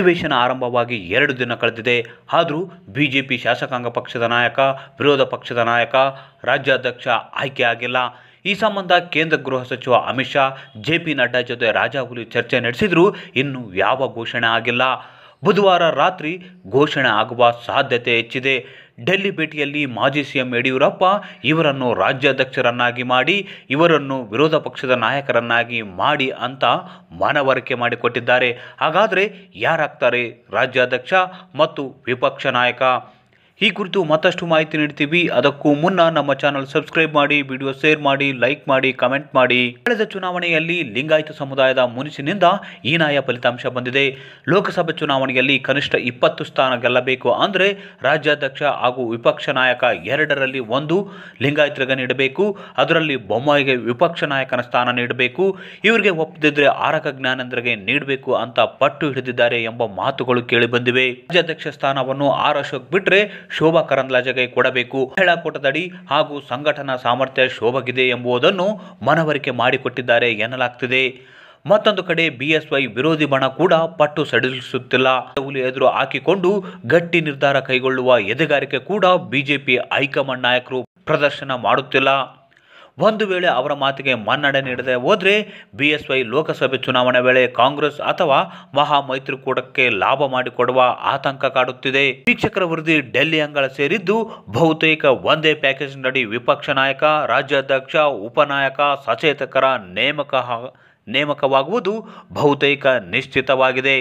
ಅಧಿವೇಶನ ಆರಂಭವಾಗಿ ಎರಡು ದಿನ ಕಳೆದಿದೆ ಆದರೂ ಬಿಜೆಪಿ ಶಾಸಕಾಂಗ ಪಕ್ಷದ ನಾಯಕ ವಿರೋಧ ಪಕ್ಷದ ನಾಯಕ ರಾಜ್ಯಾಧ್ಯಕ್ಷ ಆಯ್ಕೆ ಆಗಿಲ್ಲ ಈ ಸಂಬಂಧ ಕೇಂದ್ರ ಗೃಹ ಸಚಿವ ಅಮಿತ್ ಶಾ ಜೆ ಪಿ ನಡ್ಡಾ ಜೊತೆ ರಾಜಾಹುಲಿ ಚರ್ಚೆ ನಡೆಸಿದರೂ ಇನ್ನೂ ಯಾವ ಘೋಷಣೆ ಆಗಿಲ್ಲ ಬುಧವಾರ ರಾತ್ರಿ ಘೋಷಣೆ ಆಗುವ ಸಾಧ್ಯತೆ ಹೆಚ್ಚಿದೆ ಡೆಲ್ಲಿ ಭೇಟಿಯಲ್ಲಿ ಮಾಜಿ ಸಿಎಂ ಯಡಿಯೂರಪ್ಪ ಇವರನ್ನು ರಾಜ್ಯಾಧ್ಯಕ್ಷರನ್ನಾಗಿ ಮಾಡಿ ಇವರನ್ನು ವಿರೋಧ ಪಕ್ಷದ ನಾಯಕರನ್ನಾಗಿ ಮಾಡಿ ಅಂತ ಮನವರಿಕೆ ಮಾಡಿಕೊಟ್ಟಿದ್ದಾರೆ ಹಾಗಾದರೆ ಯಾರಾಗ್ತಾರೆ ರಾಜ್ಯಾಧ್ಯಕ್ಷ ಮತ್ತು ವಿಪಕ್ಷ ನಾಯಕ ಈ ಕುರಿತು ಮತ್ತಷ್ಟು ಮಾಹಿತಿ ನೀಡ್ತೀವಿ ಅದಕ್ಕೂ ಮುನ್ನ ನಮ್ಮ ಚಾನಲ್ ಸಬ್ಸ್ಕ್ರೈಬ್ ಮಾಡಿ ವಿಡಿಯೋ ಶೇರ್ ಮಾಡಿ ಲೈಕ್ ಮಾಡಿ ಕಮೆಂಟ್ ಮಾಡಿ ಕಳೆದ ಚುನಾವಣೆಯಲ್ಲಿ ಲಿಂಗಾಯತ ಸಮುದಾಯದ ಮುನಿಸಿನಿಂದ ಹೀನಾಯ ಫಲಿತಾಂಶ ಬಂದಿದೆ ಲೋಕಸಭೆ ಚುನಾವಣೆಯಲ್ಲಿ ಕನಿಷ್ಠ ಇಪ್ಪತ್ತು ಸ್ಥಾನ ಗೆಲ್ಲಬೇಕು ಅಂದರೆ ರಾಜ್ಯಾಧ್ಯಕ್ಷ ಹಾಗೂ ವಿಪಕ್ಷ ನಾಯಕ ಎರಡರಲ್ಲಿ ಒಂದು ಲಿಂಗಾಯತರಿಗೆ ನೀಡಬೇಕು ಅದರಲ್ಲಿ ಬೊಮ್ಮಾಯಿಗೆ ವಿಪಕ್ಷ ನಾಯಕನ ಸ್ಥಾನ ನೀಡಬೇಕು ಇವರಿಗೆ ಒಪ್ಪದಿದ್ರೆ ಆರಕ ಜ್ಞಾನೇಂದ್ರಗೆ ನೀಡಬೇಕು ಅಂತ ಪಟ್ಟು ಹಿಡಿದಿದ್ದಾರೆ ಎಂಬ ಮಾತುಗಳು ಕೇಳಿಬಂದಿವೆ ರಾಜ್ಯಾಧ್ಯಕ್ಷ ಸ್ಥಾನವನ್ನು ಆರ್ ಅಶೋಕ್ ಬಿಟ್ಟರೆ ಶೋಭಾ ಕರಂದ್ಲಾಜೆಗೆ ಕೊಡಬೇಕು ಮಹಿಳಾ ಕೂಟದಡಿ ಹಾಗೂ ಸಂಘಟನಾ ಸಾಮರ್ಥ್ಯ ಶೋಭಗಿದೆ ಎಂಬುದನ್ನು ಮನವರಿಕೆ ಮಾಡಿಕೊಟ್ಟಿದ್ದಾರೆ ಎನ್ನಲಾಗ್ತಿದೆ ಮತ್ತೊಂದು ಕಡೆ ಬಿಎಸ್ವೈ ವಿರೋಧಿ ಬಣ ಕೂಡ ಪಟ್ಟು ಸಡಿಲಿಸುತ್ತಿಲ್ಲ ಎದುರು ಹಾಕಿಕೊಂಡು ಗಟ್ಟಿ ನಿರ್ಧಾರ ಕೈಗೊಳ್ಳುವ ಎದೆಗಾರಿಕೆ ಕೂಡ ಬಿಜೆಪಿ ಹೈಕಮಾಂಡ್ ನಾಯಕರು ಪ್ರದರ್ಶನ ಮಾಡುತ್ತಿಲ್ಲ ಒಂದು ವೇಳೆ ಅವರ ಮಾತಿಗೆ ಮನ್ನಣೆ ನೀಡದೆ ಹೋದರೆ ಬಿಎಸ್ವೈ ವೈ ಲೋಕಸಭೆ ಚುನಾವಣೆ ವೇಳೆ ಕಾಂಗ್ರೆಸ್ ಅಥವಾ ಮಹಾ ಮೈತ್ರಿಕೂಟಕ್ಕೆ ಲಾಭ ಮಾಡಿಕೊಡುವ ಆತಂಕ ಕಾಡುತ್ತಿದೆ ವೀಕ್ಷಕರ ವೃದ್ಧಿ ಡೆಲ್ಲಿ ಅಂಗಳ ಸೇರಿದ್ದು ಬಹುತೇಕ ಒಂದೇ ಪ್ಯಾಕೇಜ್ ನಡಿ ವಿಪಕ್ಷ ನಾಯಕ ರಾಜ್ಯಾಧ್ಯಕ್ಷ ಉಪನಾಯಕ ಸಚೇತಕರ ನೇಮಕ ನೇಮಕವಾಗುವುದು ಬಹುತೇಕ ನಿಶ್ಚಿತವಾಗಿದೆ